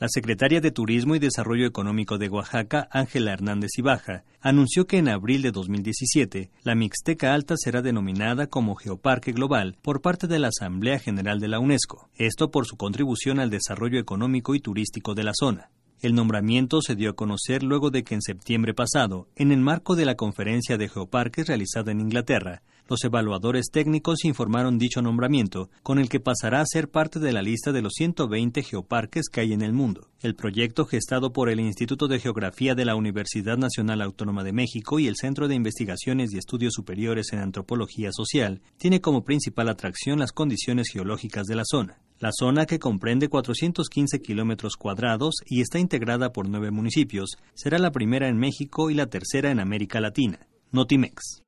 La secretaria de Turismo y Desarrollo Económico de Oaxaca, Ángela Hernández Ibaja, anunció que en abril de 2017 la Mixteca Alta será denominada como Geoparque Global por parte de la Asamblea General de la UNESCO, esto por su contribución al desarrollo económico y turístico de la zona. El nombramiento se dio a conocer luego de que en septiembre pasado, en el marco de la conferencia de geoparques realizada en Inglaterra, los evaluadores técnicos informaron dicho nombramiento, con el que pasará a ser parte de la lista de los 120 geoparques que hay en el mundo. El proyecto, gestado por el Instituto de Geografía de la Universidad Nacional Autónoma de México y el Centro de Investigaciones y Estudios Superiores en Antropología Social, tiene como principal atracción las condiciones geológicas de la zona. La zona, que comprende 415 kilómetros cuadrados y está integrada por nueve municipios, será la primera en México y la tercera en América Latina. Notimex.